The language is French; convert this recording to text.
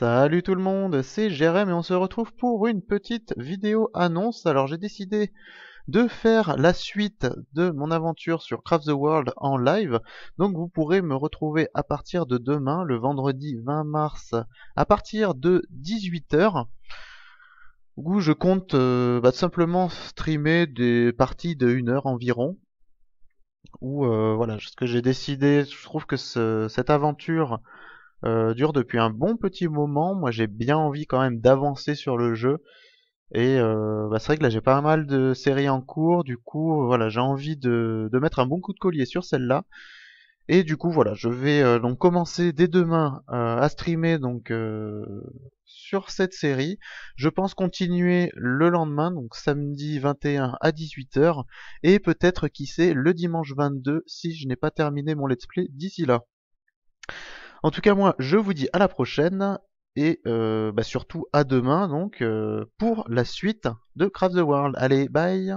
Salut tout le monde, c'est Jérém et on se retrouve pour une petite vidéo annonce. Alors j'ai décidé de faire la suite de mon aventure sur Craft the World en live. Donc vous pourrez me retrouver à partir de demain, le vendredi 20 mars, à partir de 18h où je compte euh, bah, simplement streamer des parties de 1 heure environ. Où euh, voilà, ce que j'ai décidé, je trouve que cette aventure euh, dure depuis un bon petit moment. Moi, j'ai bien envie quand même d'avancer sur le jeu. Et euh, bah, c'est vrai que là, j'ai pas mal de séries en cours. Du coup, euh, voilà, j'ai envie de, mettre un bon coup de collier sur celle-là. Et du coup, voilà, je vais donc commencer dès demain à streamer donc sur cette série. Je pense continuer le lendemain, donc samedi 21 à 18h, et peut-être qui sait le dimanche 22 si je n'ai pas terminé mon let's play d'ici là. En tout cas, moi, je vous dis à la prochaine et euh, bah, surtout à demain donc euh, pour la suite de Craft the World. Allez, bye